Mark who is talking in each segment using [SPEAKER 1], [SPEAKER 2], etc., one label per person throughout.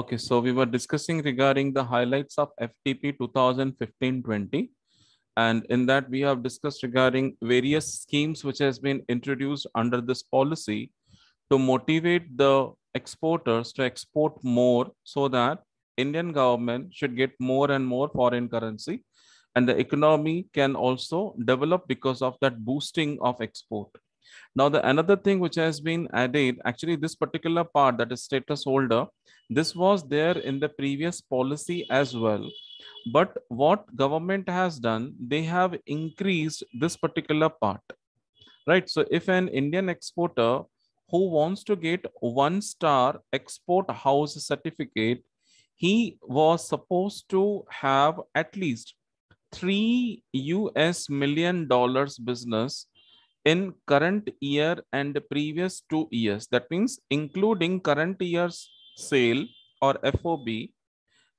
[SPEAKER 1] Okay, so we were discussing regarding the highlights of FTP 2015-20 and in that we have discussed regarding various schemes which has been introduced under this policy to motivate the exporters to export more so that Indian government should get more and more foreign currency and the economy can also develop because of that boosting of export. Now, the another thing which has been added, actually this particular part that is status holder, this was there in the previous policy as well. But what government has done, they have increased this particular part, right? So if an Indian exporter who wants to get one star export house certificate, he was supposed to have at least three US million dollars business in current year and previous two years. That means including current year's sale or FOB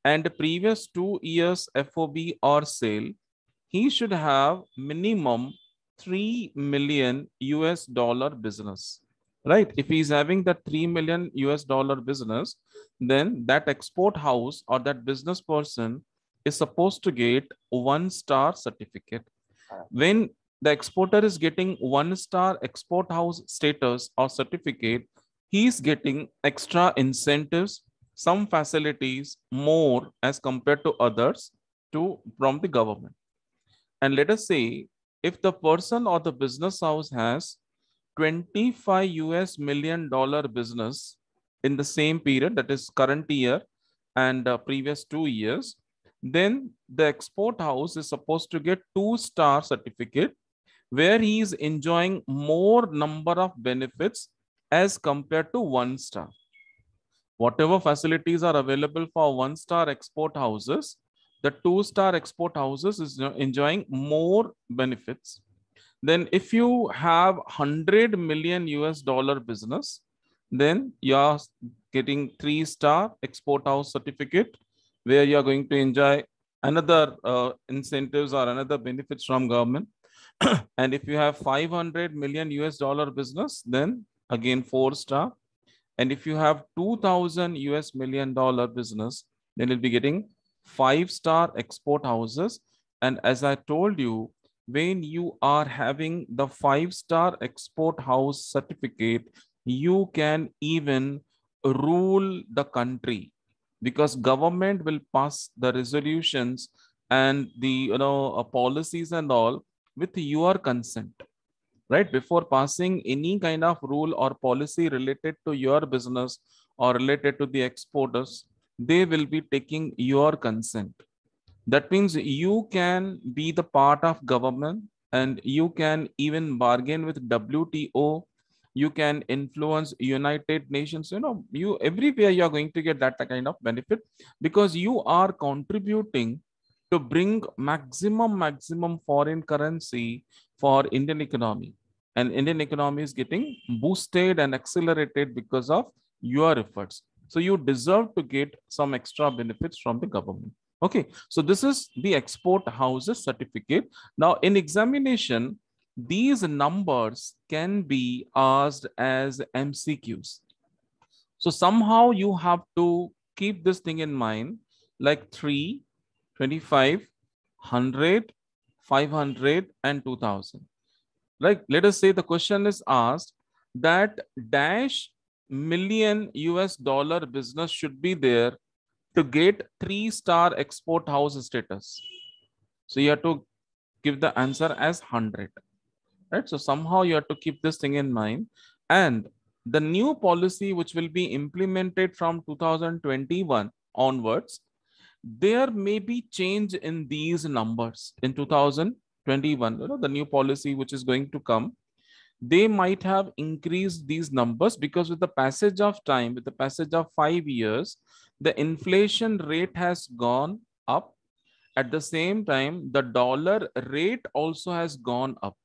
[SPEAKER 1] and previous two years FOB or sale, he should have minimum 3 million US dollar business, right? If he's having that 3 million US dollar business, then that export house or that business person is supposed to get one star certificate. Uh. When the exporter is getting one star export house status or certificate, he is getting extra incentives, some facilities more as compared to others to from the government. And let us say if the person or the business house has 25 US million dollar business in the same period, that is current year and uh, previous two years, then the export house is supposed to get two star certificate where he is enjoying more number of benefits as compared to one star. Whatever facilities are available for one star export houses, the two star export houses is enjoying more benefits. Then if you have 100 million US dollar business, then you are getting three star export house certificate where you are going to enjoy another uh, incentives or another benefits from government and if you have 500 million US dollar business, then again, four star. And if you have 2000 US million dollar business, then you'll be getting five star export houses. And as I told you, when you are having the five star export house certificate, you can even rule the country because government will pass the resolutions and the you know uh, policies and all with your consent, right? Before passing any kind of rule or policy related to your business or related to the exporters, they will be taking your consent. That means you can be the part of government and you can even bargain with WTO. You can influence United Nations. You know, you everywhere you are going to get that kind of benefit because you are contributing to bring maximum maximum foreign currency for Indian economy. And Indian economy is getting boosted and accelerated because of your efforts. So you deserve to get some extra benefits from the government. Okay, so this is the export houses certificate. Now in examination, these numbers can be asked as MCQs. So somehow you have to keep this thing in mind, like three, 25, 100, 500 and 2000. Like let us say the question is asked that dash million US dollar business should be there to get three star export house status. So you have to give the answer as 100. Right? So somehow you have to keep this thing in mind. And the new policy which will be implemented from 2021 onwards there may be change in these numbers in 2021 you know, the new policy which is going to come they might have increased these numbers because with the passage of time with the passage of 5 years the inflation rate has gone up at the same time the dollar rate also has gone up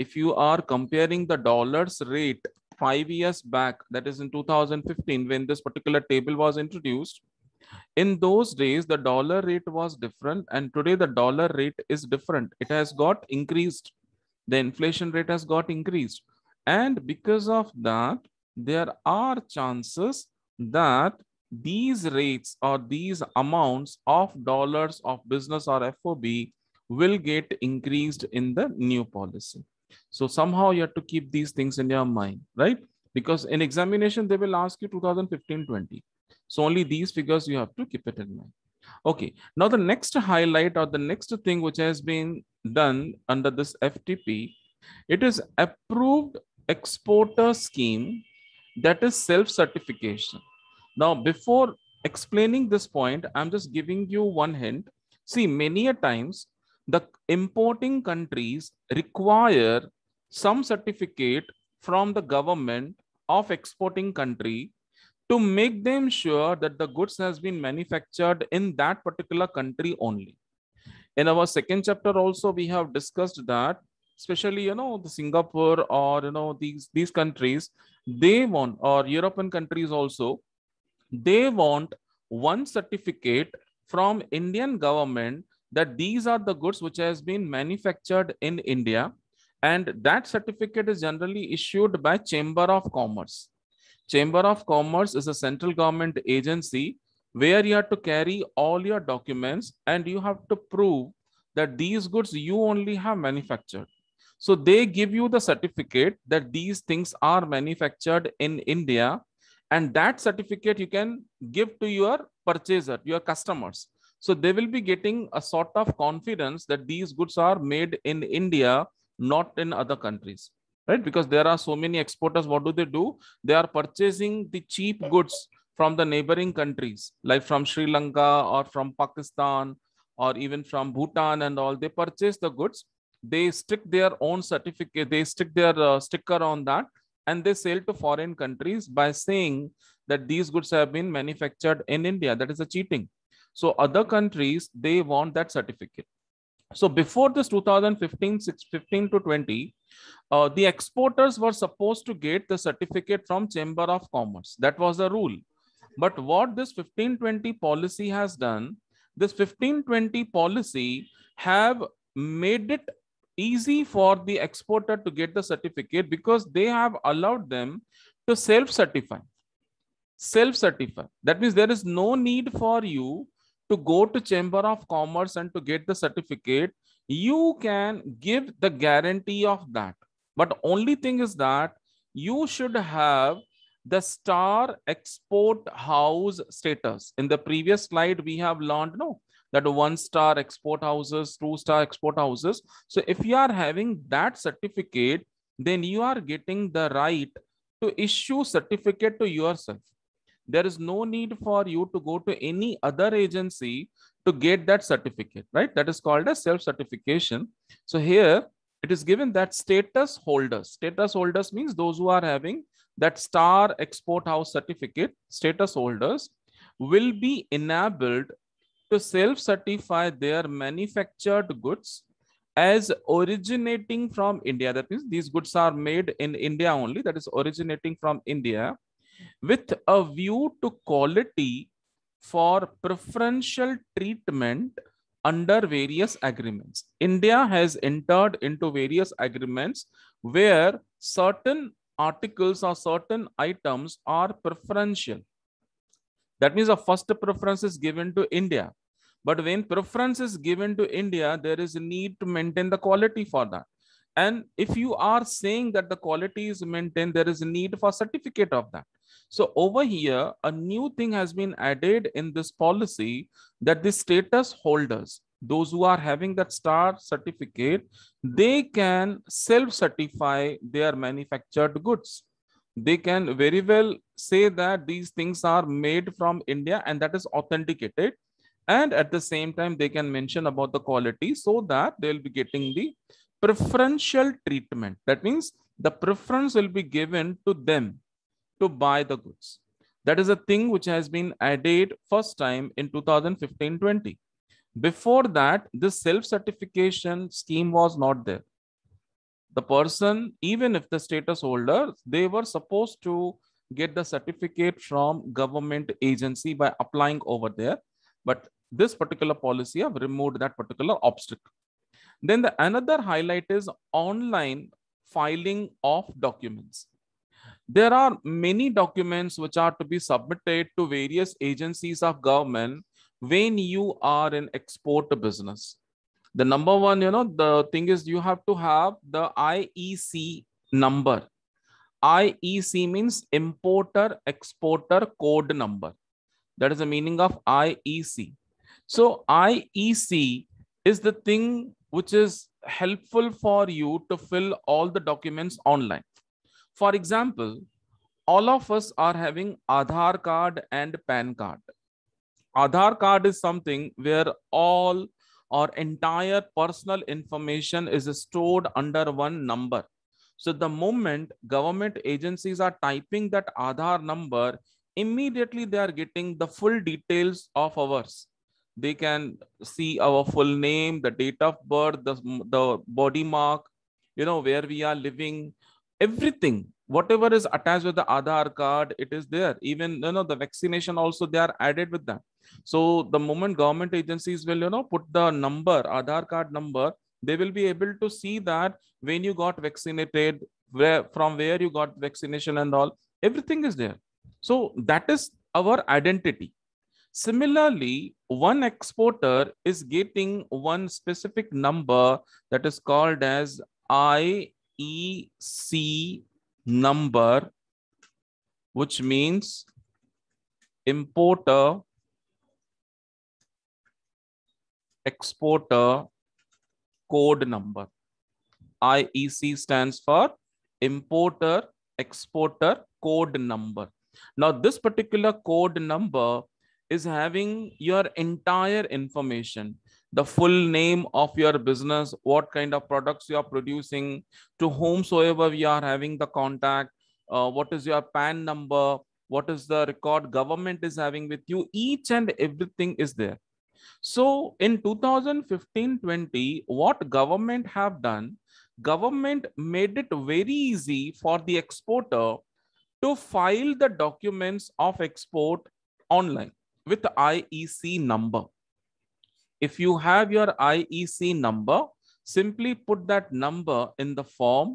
[SPEAKER 1] if you are comparing the dollar's rate 5 years back that is in 2015 when this particular table was introduced in those days the dollar rate was different and today the dollar rate is different it has got increased the inflation rate has got increased and because of that there are chances that these rates or these amounts of dollars of business or fob will get increased in the new policy so somehow you have to keep these things in your mind right because in examination they will ask you 2015 20 so only these figures you have to keep it in mind. Okay, now the next highlight or the next thing which has been done under this FTP, it is approved exporter scheme that is self-certification. Now, before explaining this point, I'm just giving you one hint. See, many a times the importing countries require some certificate from the government of exporting country to make them sure that the goods has been manufactured in that particular country only. In our second chapter also, we have discussed that, especially, you know, the Singapore or, you know, these, these countries, they want, or European countries also, they want one certificate from Indian government that these are the goods which has been manufactured in India. And that certificate is generally issued by Chamber of Commerce Chamber of Commerce is a central government agency where you have to carry all your documents and you have to prove that these goods you only have manufactured. So they give you the certificate that these things are manufactured in India and that certificate you can give to your purchaser, your customers. So they will be getting a sort of confidence that these goods are made in India, not in other countries right because there are so many exporters what do they do they are purchasing the cheap goods from the neighboring countries like from sri lanka or from pakistan or even from bhutan and all they purchase the goods they stick their own certificate they stick their uh, sticker on that and they sell to foreign countries by saying that these goods have been manufactured in india that is a cheating so other countries they want that certificate so before this 2015, 15 to 20, uh, the exporters were supposed to get the certificate from Chamber of Commerce. That was the rule. But what this 1520 policy has done, this 1520 policy have made it easy for the exporter to get the certificate because they have allowed them to self-certify. Self-certify. That means there is no need for you to go to chamber of commerce and to get the certificate you can give the guarantee of that but only thing is that you should have the star export house status in the previous slide we have learned no that one star export houses two star export houses so if you are having that certificate then you are getting the right to issue certificate to yourself there is no need for you to go to any other agency to get that certificate, right? That is called a self-certification. So here it is given that status holders, status holders means those who are having that star export house certificate, status holders will be enabled to self-certify their manufactured goods as originating from India. That means these goods are made in India only, that is originating from India with a view to quality for preferential treatment under various agreements. India has entered into various agreements where certain articles or certain items are preferential. That means a first preference is given to India. But when preference is given to India, there is a need to maintain the quality for that. And if you are saying that the quality is maintained, there is a need for certificate of that. So over here, a new thing has been added in this policy that the status holders, those who are having that star certificate, they can self-certify their manufactured goods. They can very well say that these things are made from India and that is authenticated. And at the same time, they can mention about the quality so that they'll be getting the preferential treatment. That means the preference will be given to them to buy the goods. That is a thing which has been added first time in 2015-20. Before that, this self-certification scheme was not there. The person, even if the status holder, they were supposed to get the certificate from government agency by applying over there. But this particular policy have removed that particular obstacle. Then the another highlight is online filing of documents there are many documents which are to be submitted to various agencies of government when you are in export business the number one you know the thing is you have to have the iec number iec means importer exporter code number that is the meaning of iec so iec is the thing which is helpful for you to fill all the documents online for example, all of us are having Aadhaar card and PAN card. Aadhaar card is something where all or entire personal information is stored under one number. So the moment government agencies are typing that Aadhaar number, immediately they are getting the full details of ours. They can see our full name, the date of birth, the, the body mark, you know, where we are living, everything whatever is attached with the Aadhaar card, it is there. Even you know the vaccination also they are added with that. So the moment government agencies will you know put the number Aadhaar card number, they will be able to see that when you got vaccinated, where from where you got vaccination and all, everything is there. So that is our identity. Similarly, one exporter is getting one specific number that is called as I EC number, which means importer, exporter code number. IEC stands for importer, exporter code number. Now, this particular code number is having your entire information the full name of your business, what kind of products you are producing, to whomsoever we are having the contact, uh, what is your PAN number, what is the record government is having with you, each and everything is there. So in 2015-20, what government have done, government made it very easy for the exporter to file the documents of export online with IEC number. If you have your IEC number, simply put that number in the form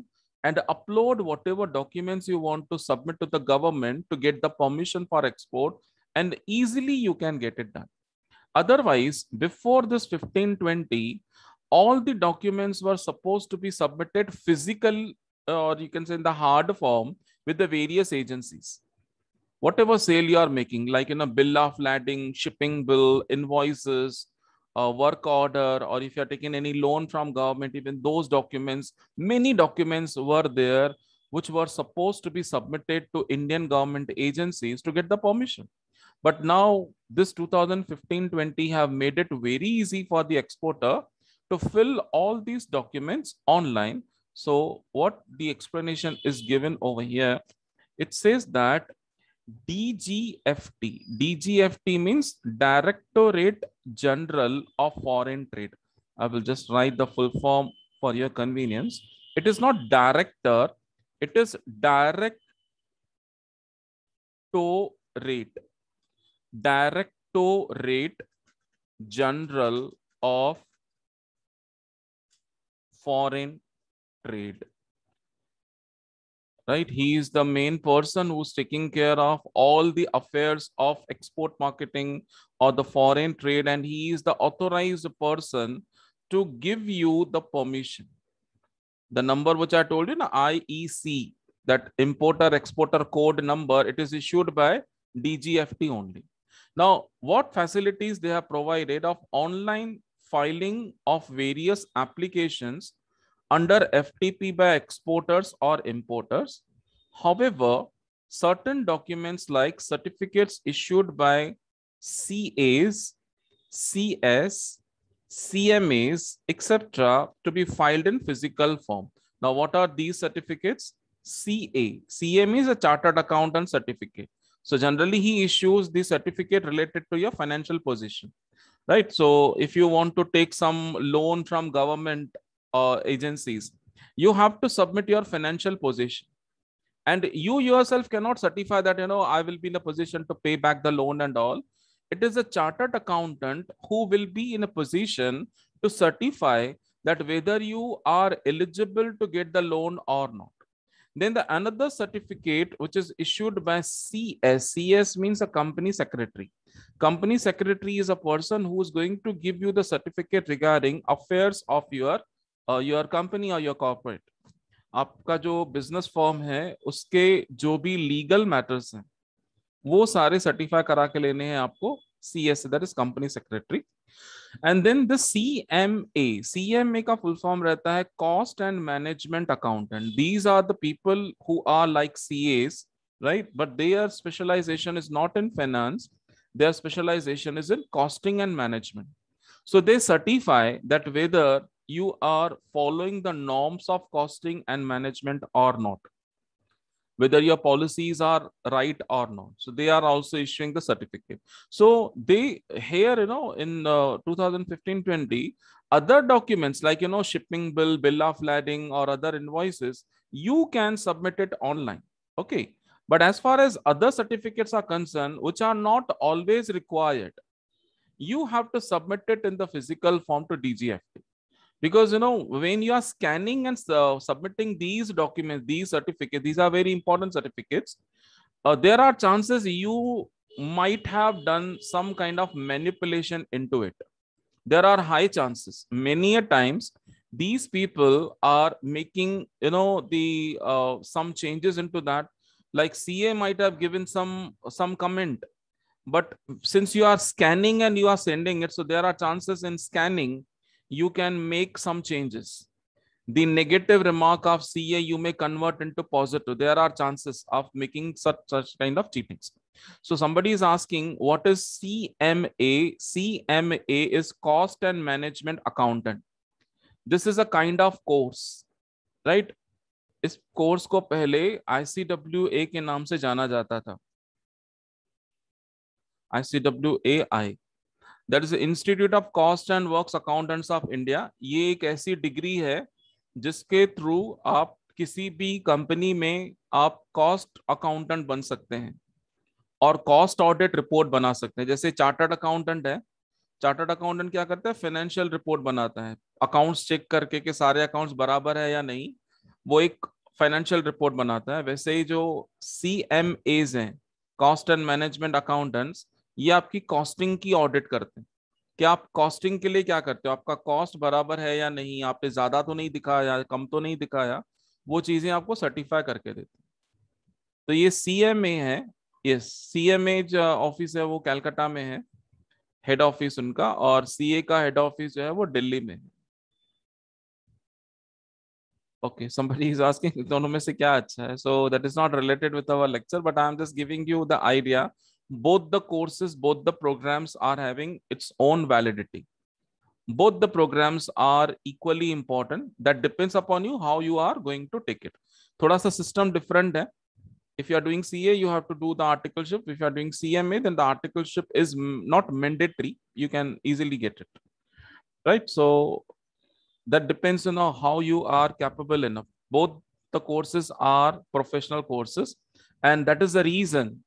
[SPEAKER 1] and upload whatever documents you want to submit to the government to get the permission for export and easily you can get it done. Otherwise, before this 1520, all the documents were supposed to be submitted physical or you can say in the hard form with the various agencies. Whatever sale you are making, like in a bill of lading, shipping bill, invoices, uh, work order or if you are taking any loan from government, even those documents, many documents were there which were supposed to be submitted to Indian government agencies to get the permission. But now this 2015-20 have made it very easy for the exporter to fill all these documents online. So what the explanation is given over here, it says that DGFT. DGFT means Directorate General of Foreign Trade. I will just write the full form for your convenience. It is not director, it is directorate. Directorate General of Foreign Trade right he is the main person who's taking care of all the affairs of export marketing or the foreign trade and he is the authorized person to give you the permission the number which i told you the iec that importer exporter code number it is issued by dgft only now what facilities they have provided of online filing of various applications under FTP by exporters or importers. However, certain documents like certificates issued by CAs, CS, CMAs, etc. to be filed in physical form. Now, what are these certificates? CA. CMA is a Chartered Accountant Certificate. So generally he issues the certificate related to your financial position, right? So if you want to take some loan from government uh, agencies you have to submit your financial position and you yourself cannot certify that you know i will be in a position to pay back the loan and all it is a chartered accountant who will be in a position to certify that whether you are eligible to get the loan or not then the another certificate which is issued by cs cs means a company secretary company secretary is a person who is going to give you the certificate regarding affairs of your your company और your corporate आपका जो business form है उसके जो भी legal matters हैं वो सारे सर्टिफाई करा के लेने हैं आपको C S that is company secretary and then the C M A C M A का फुल फॉर्म रहता है cost and management accountant these are the people who are like C S right but they are specialization is not in finance they are specialization is in costing and management so they certify that whether you are following the norms of costing and management or not, whether your policies are right or not. So they are also issuing the certificate. So they here, you know, in 2015-20, uh, other documents like, you know, shipping bill, bill of lading or other invoices, you can submit it online. Okay. But as far as other certificates are concerned, which are not always required, you have to submit it in the physical form to DGFT because you know when you are scanning and uh, submitting these documents these certificates these are very important certificates uh, there are chances you might have done some kind of manipulation into it there are high chances many a times these people are making you know the uh, some changes into that like ca might have given some some comment but since you are scanning and you are sending it so there are chances in scanning you can make some changes. The negative remark of CA you may convert into positive. There are chances of making such, such kind of cheatings. So somebody is asking, what is CMA? CMA is cost and management accountant. This is a kind of course, right? इस course को पहले ICWA के नाम से जाना जाता था ICWAI that is institute of cost and works accountants of India ये एक ऐसी डिग्री है जिसके थ्रू आप किसी भी कंपनी में आप कॉस्ट अकाउंटेंट बन सकते हैं और कॉस्ट ऑडिट रिपोर्ट बना सकते हैं जैसे चार्टर्ड अकाउंटेंट है चार्टर्ड अकाउंटेंट क्या करता है फाइनेंशियल रिपोर्ट बनाता है अकाउंट्स चेक करके कि सारे अकाउंट्स बराबर है या नहीं वो एक फाइनेंशियल रिपोर्ट बनाता है वैसे ही जो सी एम एज हैं कॉस्ट एंड मैनेजमेंट अकाउंटेंट्स ये आपकी कॉस्टिंग की ऑडिट करते हैं कि आप कॉस्टिंग के लिए क्या करते हो आपका कॉस्ट बराबर है या नहीं आपने ज्यादा तो नहीं दिखाया कम तो नहीं दिखाया वो चीजें आपको सर्टिफाई करके देते हैं तो ये सी एम ए है ये सीएमए जो ऑफिस है वो कैलकाटा में है हेड ऑफिस उनका और सी ए का हेड ऑफिस जो है वो दिल्ली में है okay दोनों में से क्या अच्छा है so that is not related with our lecture but I am just giving you the idea both the courses, both the programs are having its own validity. Both the programs are equally important. That depends upon you how you are going to take it. Thoda sa system different hai. if you are doing CA, you have to do the articleship. If you are doing CMA, then the articleship is not mandatory. You can easily get it, right? So that depends on how you are capable enough. Both the courses are professional courses. And that is the reason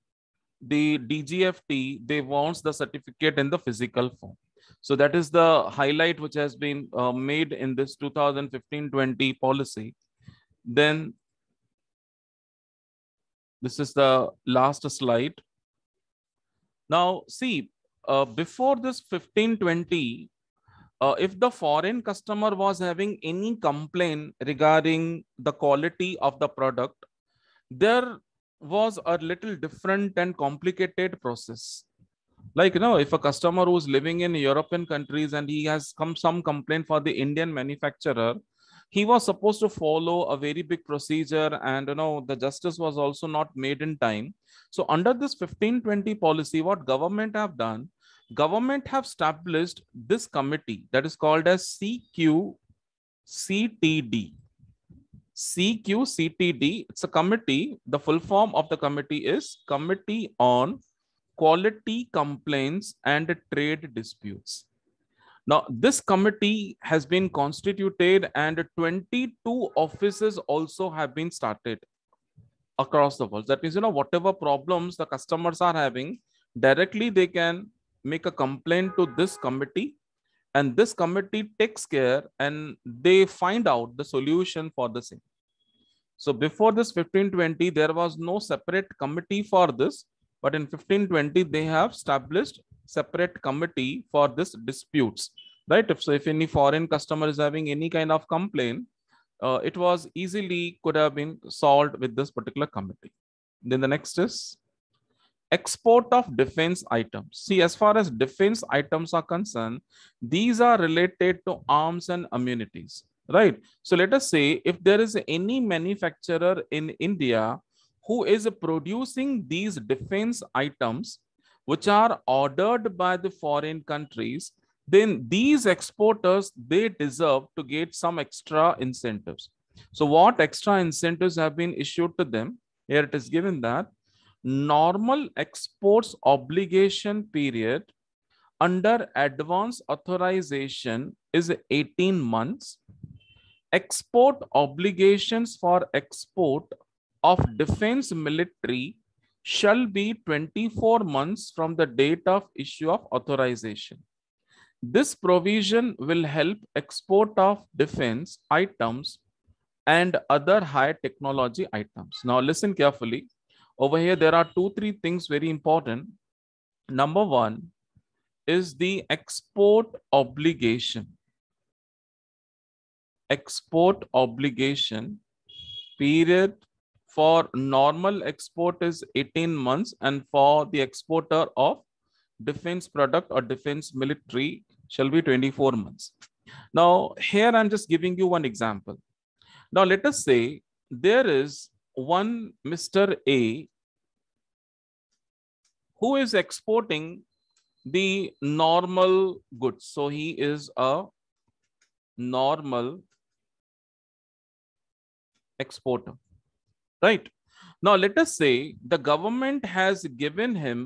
[SPEAKER 1] the DGFT, they wants the certificate in the physical form. So that is the highlight which has been uh, made in this 2015-20 policy. Then this is the last slide. Now see, uh, before this 15-20, uh, if the foreign customer was having any complaint regarding the quality of the product, there was a little different and complicated process like you know if a customer who's living in european countries and he has come some complaint for the indian manufacturer he was supposed to follow a very big procedure and you know the justice was also not made in time so under this 1520 policy what government have done government have established this committee that is called as cq ctd CQCTD, it's a committee. The full form of the committee is Committee on Quality Complaints and Trade Disputes. Now, this committee has been constituted and 22 offices also have been started across the world. That means, you know, whatever problems the customers are having, directly they can make a complaint to this committee and this committee takes care and they find out the solution for the same so before this 1520, there was no separate committee for this. But in 1520, they have established separate committee for this disputes, right? If, so if any foreign customer is having any kind of complaint, uh, it was easily could have been solved with this particular committee. Then the next is export of defense items. See, as far as defense items are concerned, these are related to arms and ammunities right? So let us say if there is any manufacturer in India who is producing these defense items which are ordered by the foreign countries, then these exporters, they deserve to get some extra incentives. So what extra incentives have been issued to them? Here it is given that normal exports obligation period under advance authorization is 18 months export obligations for export of defense military shall be 24 months from the date of issue of authorization. This provision will help export of defense items and other high technology items. Now listen carefully. Over here, there are two, three things very important. Number one is the export obligation export obligation period for normal export is 18 months and for the exporter of defense product or defense military shall be 24 months. Now, here I'm just giving you one example. Now, let us say there is one Mr. A who is exporting the normal goods. So, he is a normal exporter, right? Now, let us say the government has given him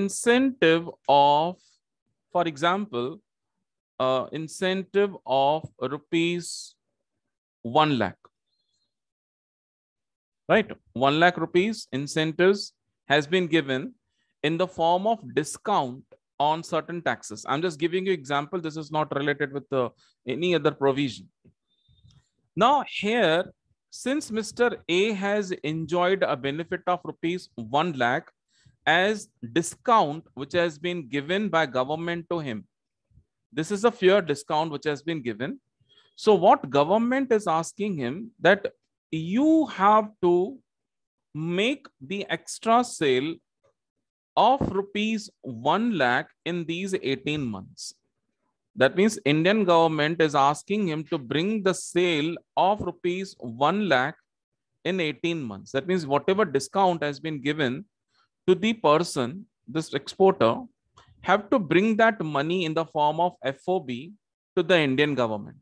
[SPEAKER 1] incentive of, for example, uh, incentive of rupees 1 lakh. Right? 1 lakh rupees incentives has been given in the form of discount on certain taxes. I'm just giving you example. This is not related with uh, any other provision. Now here, since Mr. A has enjoyed a benefit of rupees 1 lakh as discount which has been given by government to him. This is a fair discount which has been given. So what government is asking him that you have to make the extra sale of rupees 1 lakh in these 18 months. That means Indian government is asking him to bring the sale of rupees 1 lakh in 18 months. That means whatever discount has been given to the person, this exporter, have to bring that money in the form of FOB to the Indian government.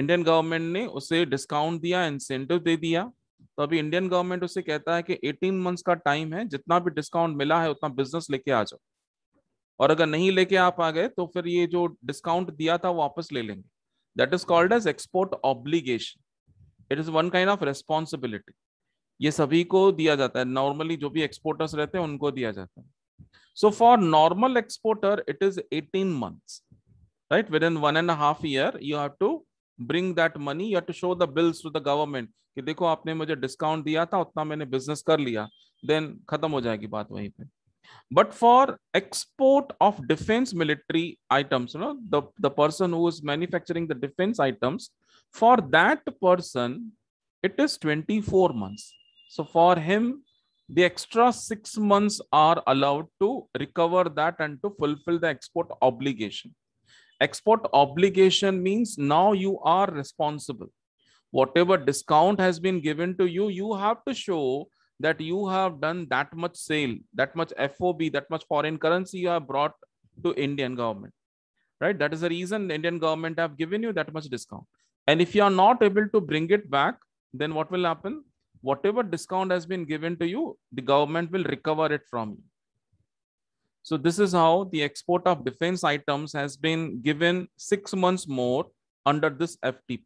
[SPEAKER 1] Indian government ने उसे discount दिया incentive दे दिया तो अभी Indian government उसे कहता है कि 18 मंथ्स का टाइम है जितना भी डिस्काउंट मिला है उतना बिजनेस लेके आ जाओ और अगर नहीं लेके आप आ गए तो फिर ये जो डिस्काउंट दिया था वापस ले लेंगे that is called as export obligation it is one kind of responsibility ये सभी को दिया जाता है नॉर्मली जो भी एक्सपोर्टर्स रहते हैं उनको दिया जाता है so for normal exporter it is eighteen months right within one and half year you have to bring that money you have to show the bills to the government कि देखो आपने मुझे डिस्काउंट दिया था उतना मैंने business कर लिया देन खत्म हो जाएगी बात वहीं पर but for export of defense military items you know the, the person who is manufacturing the defense items for that person it is 24 months so for him the extra six months are allowed to recover that and to fulfill the export obligation export obligation means now you are responsible whatever discount has been given to you you have to show that you have done that much sale, that much FOB, that much foreign currency you have brought to Indian government, right? That is the reason the Indian government have given you that much discount. And if you are not able to bring it back, then what will happen? Whatever discount has been given to you, the government will recover it from you. So this is how the export of defense items has been given six months more under this FTP.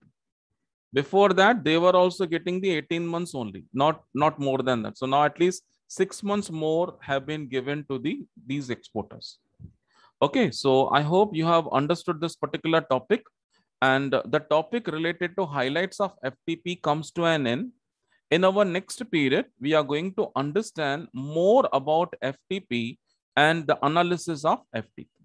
[SPEAKER 1] Before that, they were also getting the 18 months only, not, not more than that. So now at least six months more have been given to the these exporters. Okay, so I hope you have understood this particular topic. And the topic related to highlights of FTP comes to an end. In our next period, we are going to understand more about FTP and the analysis of FTP.